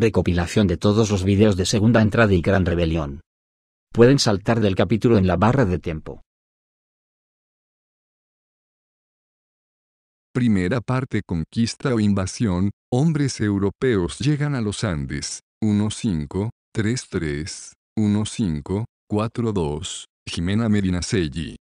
Recopilación de todos los videos de segunda entrada y Gran Rebelión. Pueden saltar del capítulo en la barra de tiempo. Primera parte Conquista o invasión, hombres europeos llegan a los Andes, 1533, 1542, Jimena Medinaceli.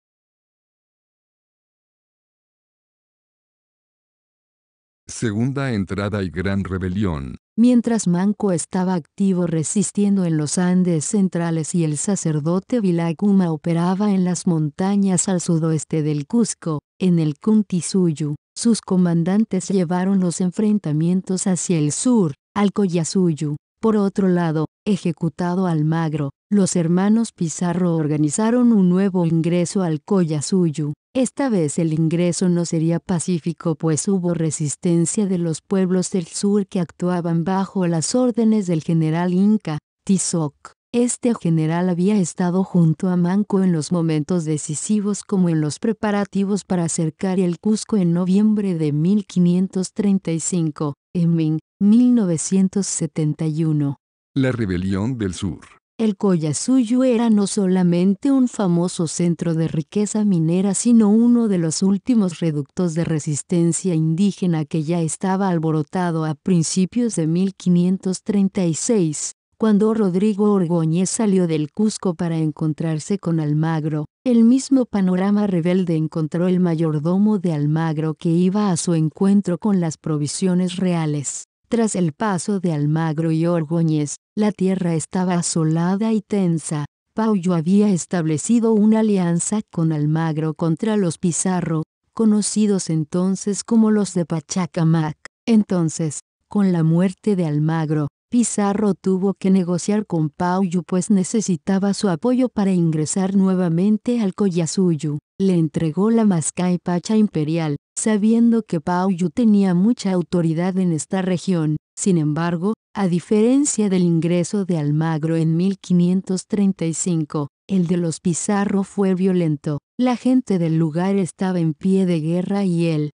Segunda entrada y gran rebelión. Mientras Manco estaba activo resistiendo en los Andes centrales y el sacerdote Vilaguma operaba en las montañas al sudoeste del Cusco, en el Cuntisuyu, sus comandantes llevaron los enfrentamientos hacia el sur, al Collasuyu. Por otro lado, ejecutado Almagro, los hermanos Pizarro organizaron un nuevo ingreso al Collasuyu. Esta vez el ingreso no sería pacífico pues hubo resistencia de los pueblos del sur que actuaban bajo las órdenes del general inca, Tizoc. Este general había estado junto a Manco en los momentos decisivos como en los preparativos para acercar el Cusco en noviembre de 1535, en 1971. La rebelión del sur. El Collasuyo era no solamente un famoso centro de riqueza minera, sino uno de los últimos reductos de resistencia indígena que ya estaba alborotado a principios de 1536, cuando Rodrigo Orgoñez salió del Cusco para encontrarse con Almagro, el mismo panorama rebelde encontró el mayordomo de Almagro que iba a su encuentro con las provisiones reales. Tras el paso de Almagro y Orgoñez, la tierra estaba asolada y tensa. Paulo había establecido una alianza con Almagro contra los Pizarro, conocidos entonces como los de Pachacamac. Entonces, con la muerte de Almagro, Pizarro tuvo que negociar con Pauyo pues necesitaba su apoyo para ingresar nuevamente al Collasuyu. Le entregó la pacha imperial, sabiendo que Pao Yu tenía mucha autoridad en esta región. Sin embargo, a diferencia del ingreso de Almagro en 1535, el de los Pizarro fue violento. La gente del lugar estaba en pie de guerra y él,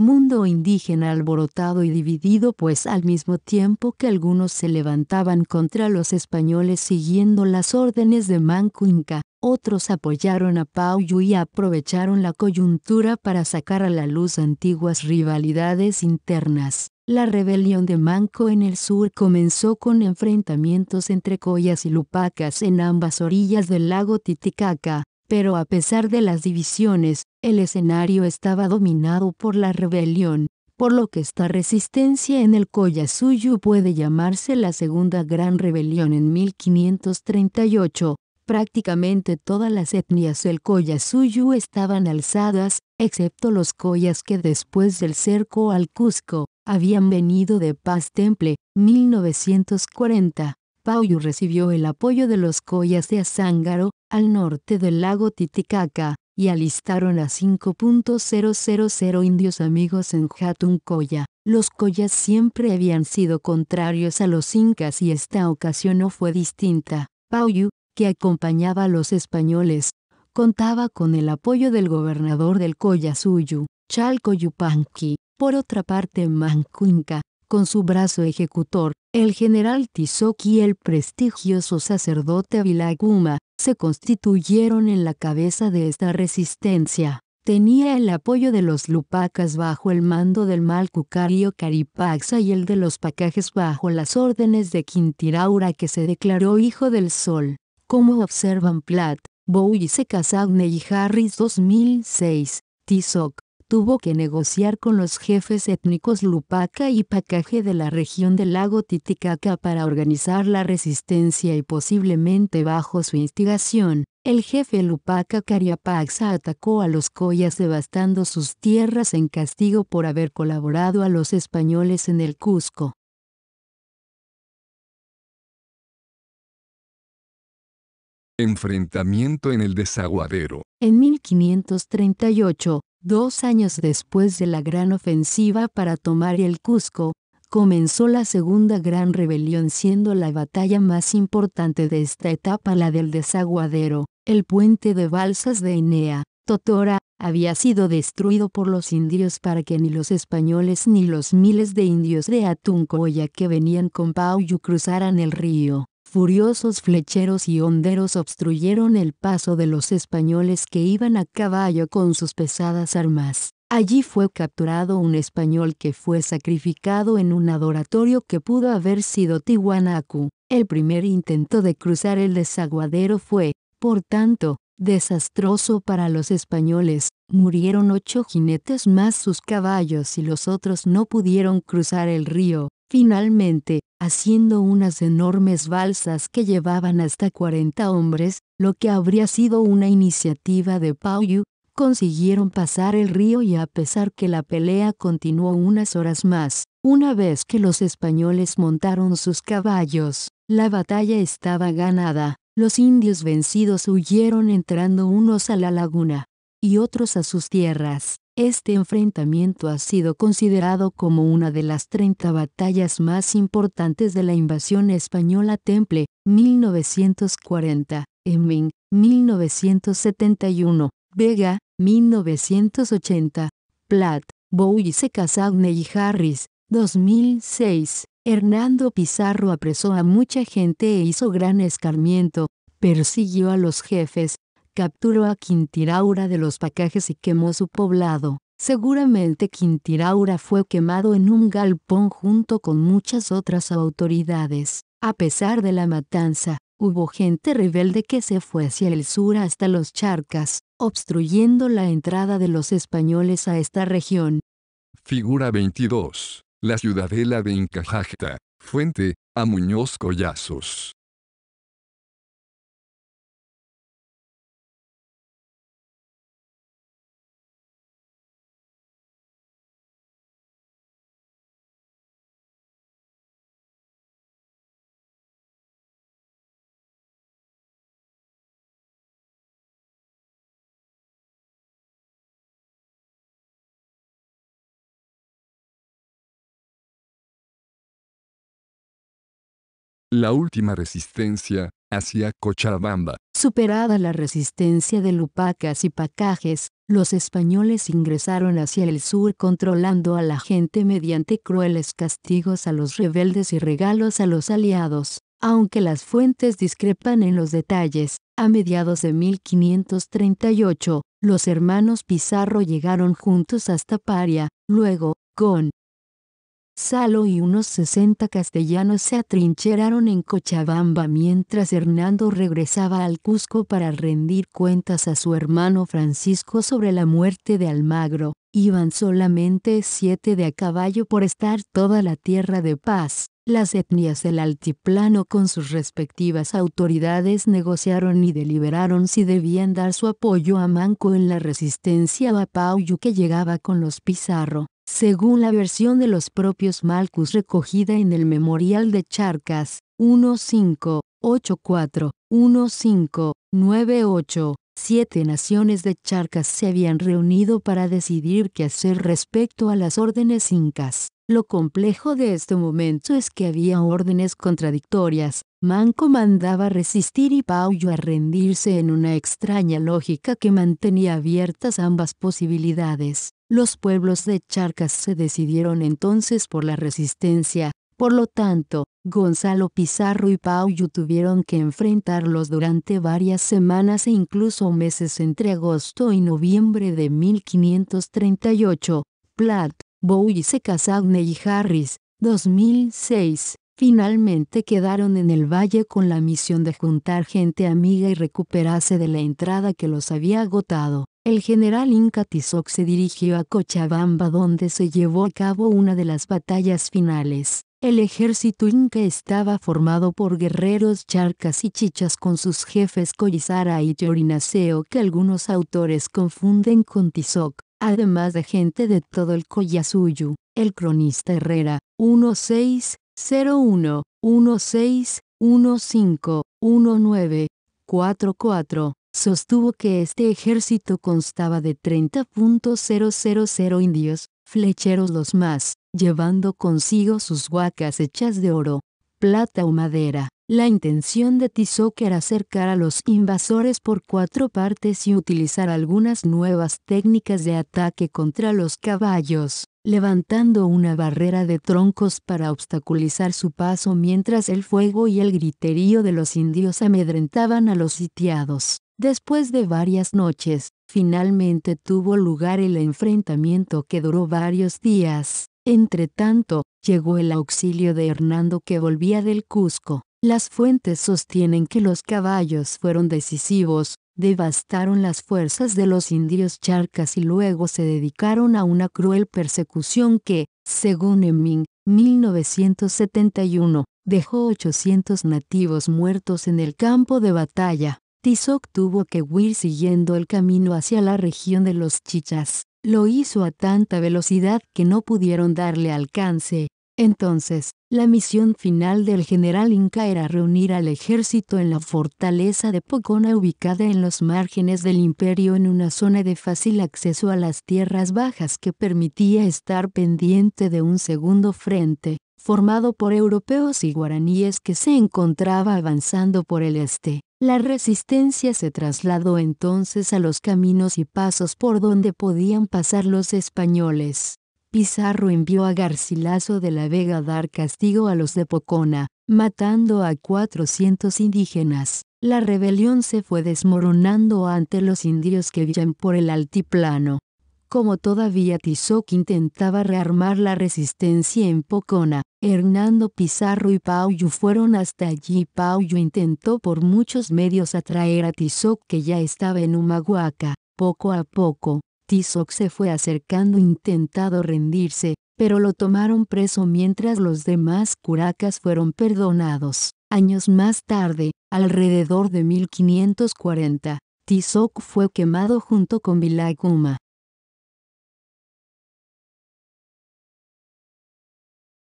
mundo indígena alborotado y dividido, pues al mismo tiempo que algunos se levantaban contra los españoles siguiendo las órdenes de Manco Inca, otros apoyaron a Pauyu y aprovecharon la coyuntura para sacar a la luz antiguas rivalidades internas. La rebelión de Manco en el sur comenzó con enfrentamientos entre Coyas y Lupacas en ambas orillas del lago Titicaca, pero a pesar de las divisiones, el escenario estaba dominado por la rebelión, por lo que esta resistencia en el Koyasuyu puede llamarse la Segunda Gran Rebelión en 1538. Prácticamente todas las etnias del Koyasuyu estaban alzadas, excepto los Koyas que después del cerco al Cusco, habían venido de Paz Temple, 1940. Pauyu recibió el apoyo de los Koyas de Asángaro, al norte del lago Titicaca, y alistaron a 5.000 indios amigos en Jatuncoya. Los collas siempre habían sido contrarios a los incas y esta ocasión no fue distinta. Pauyu, que acompañaba a los españoles, contaba con el apoyo del gobernador del Suyu, Chalcoyupanqui. Por otra parte, Mancuinca, con su brazo ejecutor, el general Tizoki, y el prestigioso sacerdote Vilaguma, se constituyeron en la cabeza de esta resistencia. Tenía el apoyo de los Lupacas bajo el mando del Malcucario Caripaxa y el de los Pacajes bajo las órdenes de Quintiraura que se declaró hijo del sol. Como observan Platt, Bowie se casagne y Harris 2006, Tizoc, tuvo que negociar con los jefes étnicos Lupaca y Pacaje de la región del lago Titicaca para organizar la resistencia y posiblemente bajo su instigación, el jefe Lupaca Cariapaxa atacó a los Coyas devastando sus tierras en castigo por haber colaborado a los españoles en el Cusco. Enfrentamiento en el desaguadero. En 1538, Dos años después de la gran ofensiva para tomar el Cusco, comenzó la segunda gran rebelión siendo la batalla más importante de esta etapa la del desaguadero. El puente de balsas de Enea, Totora, había sido destruido por los indios para que ni los españoles ni los miles de indios de Atuncoya que venían con Pauyu cruzaran el río. Furiosos flecheros y honderos obstruyeron el paso de los españoles que iban a caballo con sus pesadas armas. Allí fue capturado un español que fue sacrificado en un adoratorio que pudo haber sido Tiwanaku. El primer intento de cruzar el desaguadero fue, por tanto, desastroso para los españoles. Murieron ocho jinetes más sus caballos y los otros no pudieron cruzar el río. Finalmente, haciendo unas enormes balsas que llevaban hasta 40 hombres, lo que habría sido una iniciativa de Pauyu, consiguieron pasar el río y a pesar que la pelea continuó unas horas más, una vez que los españoles montaron sus caballos, la batalla estaba ganada. Los indios vencidos huyeron entrando unos a la laguna y otros a sus tierras. Este enfrentamiento ha sido considerado como una de las 30 batallas más importantes de la invasión española Temple, 1940, Heming, 1971, Vega, 1980, Platt, Bowie se Casagne y Harris, 2006. Hernando Pizarro apresó a mucha gente e hizo gran escarmiento, persiguió a los jefes, capturó a Quintiraura de los pacajes y quemó su poblado. Seguramente Quintiraura fue quemado en un galpón junto con muchas otras autoridades. A pesar de la matanza, hubo gente rebelde que se fue hacia el sur hasta los charcas, obstruyendo la entrada de los españoles a esta región. Figura 22. La ciudadela de Incajacta. Fuente, a Muñoz Collazos. La última resistencia, hacia Cochabamba. Superada la resistencia de Lupacas y Pacajes, los españoles ingresaron hacia el sur controlando a la gente mediante crueles castigos a los rebeldes y regalos a los aliados. Aunque las fuentes discrepan en los detalles, a mediados de 1538, los hermanos Pizarro llegaron juntos hasta Paria, luego, con Salo y unos 60 castellanos se atrincheraron en Cochabamba mientras Hernando regresaba al Cusco para rendir cuentas a su hermano Francisco sobre la muerte de Almagro. Iban solamente siete de a caballo por estar toda la tierra de paz. Las etnias del altiplano con sus respectivas autoridades negociaron y deliberaron si debían dar su apoyo a Manco en la resistencia a Pauyu que llegaba con los Pizarro. Según la versión de los propios Malcus recogida en el Memorial de Charcas, 1584, 1598, siete naciones de Charcas se habían reunido para decidir qué hacer respecto a las órdenes incas. Lo complejo de este momento es que había órdenes contradictorias. Manco mandaba resistir y Pauyo a rendirse en una extraña lógica que mantenía abiertas ambas posibilidades. Los pueblos de Charcas se decidieron entonces por la resistencia, por lo tanto, Gonzalo Pizarro y Pauyu tuvieron que enfrentarlos durante varias semanas e incluso meses entre agosto y noviembre de 1538. Platt, Bowie se Casagne y Harris, 2006, finalmente quedaron en el valle con la misión de juntar gente amiga y recuperarse de la entrada que los había agotado. El general Inca Tizoc se dirigió a Cochabamba donde se llevó a cabo una de las batallas finales. El ejército inca estaba formado por guerreros charcas y chichas con sus jefes Collisara y Yorinaceo que algunos autores confunden con Tizoc, además de gente de todo el Collasuyu. El cronista Herrera, 1601 cuatro 44 sostuvo que este ejército constaba de 30.000 indios, flecheros los más, llevando consigo sus huacas hechas de oro, plata o madera. La intención de Tizoc era acercar a los invasores por cuatro partes y utilizar algunas nuevas técnicas de ataque contra los caballos, levantando una barrera de troncos para obstaculizar su paso mientras el fuego y el griterío de los indios amedrentaban a los sitiados. Después de varias noches, finalmente tuvo lugar el enfrentamiento que duró varios días. Entre tanto, llegó el auxilio de Hernando que volvía del Cusco. Las fuentes sostienen que los caballos fueron decisivos, devastaron las fuerzas de los indios charcas y luego se dedicaron a una cruel persecución que, según Emin, 1971, dejó 800 nativos muertos en el campo de batalla. Tizoc tuvo que huir siguiendo el camino hacia la región de los Chichas. Lo hizo a tanta velocidad que no pudieron darle alcance. Entonces, la misión final del general Inca era reunir al ejército en la fortaleza de Pocona ubicada en los márgenes del imperio en una zona de fácil acceso a las tierras bajas que permitía estar pendiente de un segundo frente, formado por europeos y guaraníes que se encontraba avanzando por el este. La resistencia se trasladó entonces a los caminos y pasos por donde podían pasar los españoles. Pizarro envió a Garcilaso de la Vega a dar castigo a los de Pocona, matando a 400 indígenas. La rebelión se fue desmoronando ante los indios que vivían por el altiplano. Como todavía Tizoc intentaba rearmar la resistencia en Pocona, Hernando Pizarro y Pauyu fueron hasta allí. Pauyu intentó por muchos medios atraer a Tizoc que ya estaba en Humahuaca. Poco a poco, Tizoc se fue acercando intentado rendirse, pero lo tomaron preso mientras los demás curacas fueron perdonados. Años más tarde, alrededor de 1540, Tizoc fue quemado junto con Vilaguma.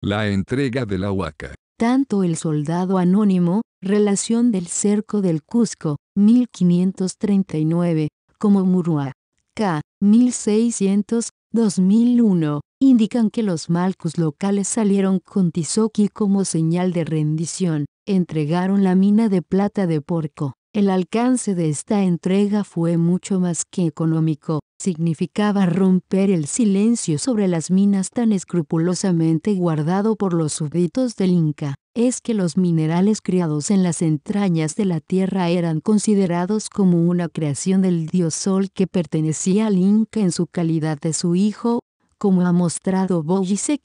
La entrega de la Huaca. Tanto el soldado anónimo, relación del cerco del Cusco, 1539, como Murua, K, 1600, 2001, indican que los malcus locales salieron con Tisoki como señal de rendición, entregaron la mina de plata de Porco. El alcance de esta entrega fue mucho más que económico, significaba romper el silencio sobre las minas tan escrupulosamente guardado por los súbditos del Inca, es que los minerales criados en las entrañas de la tierra eran considerados como una creación del dios Sol que pertenecía al Inca en su calidad de su hijo, como ha mostrado Boyce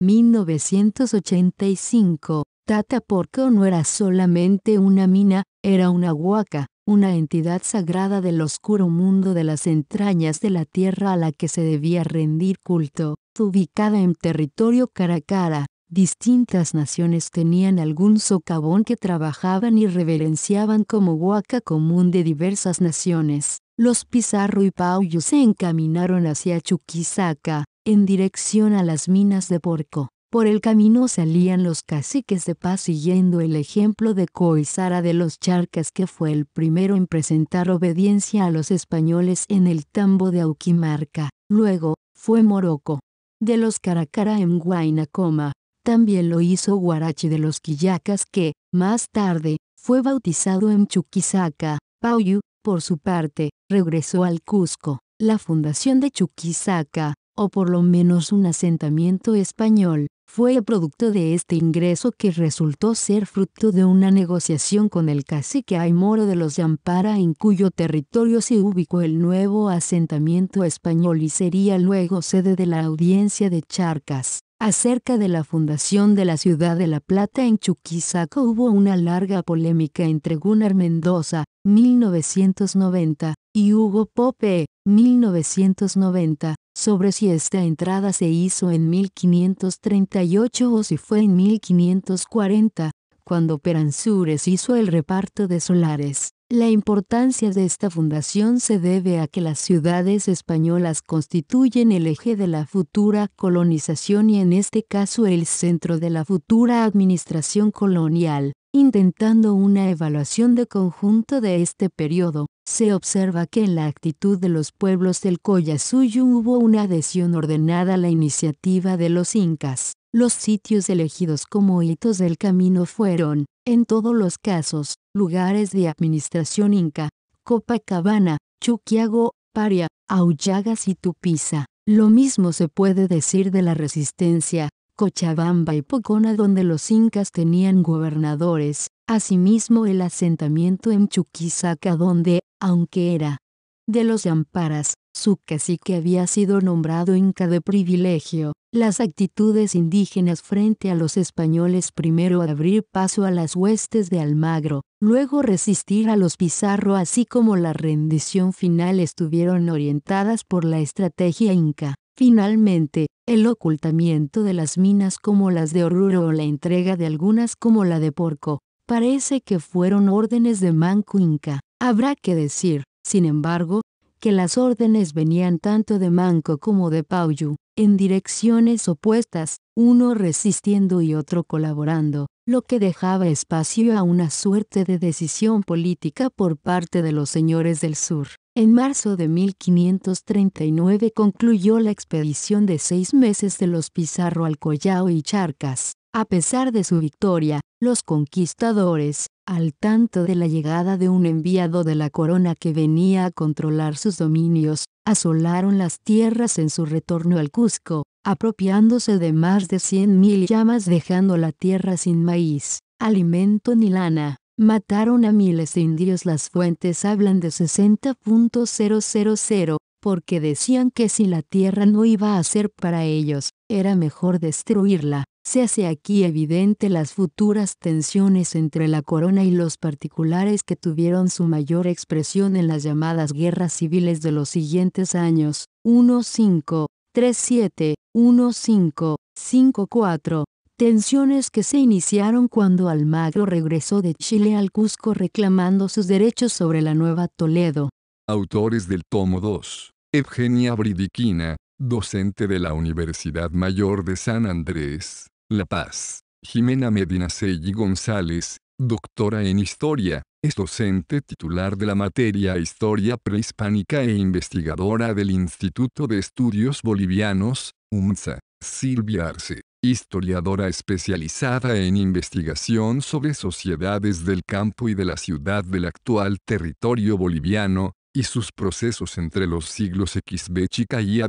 1985. Tata Porco no era solamente una mina, era una huaca, una entidad sagrada del oscuro mundo de las entrañas de la tierra a la que se debía rendir culto, ubicada en territorio caracara. Distintas naciones tenían algún socavón que trabajaban y reverenciaban como huaca común de diversas naciones. Los Pizarro y Pauyu se encaminaron hacia Chuquisaca, en dirección a las minas de Porco. Por el camino salían los caciques de paz siguiendo el ejemplo de Coizara de los Charcas que fue el primero en presentar obediencia a los españoles en el tambo de Auquimarca, luego, fue Moroco. De los Caracara en Guainacoma, también lo hizo Guarachi de los Quillacas que, más tarde, fue bautizado en Chuquisaca, Pauyu, por su parte, regresó al Cusco. La fundación de Chuquisaca, o por lo menos un asentamiento español, fue producto de este ingreso que resultó ser fruto de una negociación con el cacique Aymoro de los Yampara en cuyo territorio se ubicó el nuevo asentamiento español y sería luego sede de la audiencia de Charcas. Acerca de la fundación de la ciudad de La Plata en Chuquisaca hubo una larga polémica entre Gunnar Mendoza, 1990, y Hugo Pope, 1990, sobre si esta entrada se hizo en 1538 o si fue en 1540, cuando Peransúrez hizo el reparto de solares. La importancia de esta fundación se debe a que las ciudades españolas constituyen el eje de la futura colonización y en este caso el centro de la futura administración colonial. Intentando una evaluación de conjunto de este periodo, se observa que en la actitud de los pueblos del Coyasuyu hubo una adhesión ordenada a la iniciativa de los incas. Los sitios elegidos como hitos del camino fueron, en todos los casos, lugares de administración inca, Copacabana, Chuquiago, Paria, Aullagas y Tupiza. Lo mismo se puede decir de la resistencia, Cochabamba y Pocona donde los incas tenían gobernadores, asimismo el asentamiento en Chuquisaca donde, aunque era de los Amparas, su que había sido nombrado inca de privilegio, las actitudes indígenas frente a los españoles primero abrir paso a las huestes de Almagro, luego resistir a los Pizarro así como la rendición final estuvieron orientadas por la estrategia inca. Finalmente, el ocultamiento de las minas como las de Oruro o la entrega de algunas como la de Porco, parece que fueron órdenes de Manco Inca. Habrá que decir, sin embargo, que las órdenes venían tanto de Manco como de Pauyu, en direcciones opuestas, uno resistiendo y otro colaborando, lo que dejaba espacio a una suerte de decisión política por parte de los señores del sur. En marzo de 1539 concluyó la expedición de seis meses de los Pizarro al Collao y Charcas. A pesar de su victoria, los conquistadores, al tanto de la llegada de un enviado de la corona que venía a controlar sus dominios, asolaron las tierras en su retorno al Cusco, apropiándose de más de 100.000 llamas dejando la tierra sin maíz, alimento ni lana. Mataron a miles de indios. Las fuentes hablan de 60.000, porque decían que si la tierra no iba a ser para ellos, era mejor destruirla se hace aquí evidente las futuras tensiones entre la corona y los particulares que tuvieron su mayor expresión en las llamadas guerras civiles de los siguientes años, 1537 1554 tensiones que se iniciaron cuando Almagro regresó de Chile al Cusco reclamando sus derechos sobre la Nueva Toledo. Autores del tomo 2. Evgenia Bridiquina, docente de la Universidad Mayor de San Andrés, La Paz. Jimena Medina y González, doctora en Historia, es docente titular de la materia Historia Prehispánica e investigadora del Instituto de Estudios Bolivianos, UMSA. Silvia Arce, historiadora especializada en investigación sobre sociedades del campo y de la ciudad del actual territorio boliviano, y sus procesos entre los siglos XB y a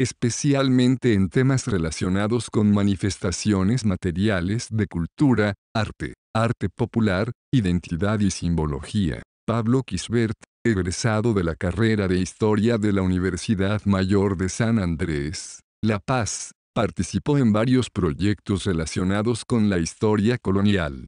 especialmente en temas relacionados con manifestaciones materiales de cultura, arte, arte popular, identidad y simbología. Pablo Quisbert, egresado de la carrera de Historia de la Universidad Mayor de San Andrés, La Paz, participó en varios proyectos relacionados con la historia colonial.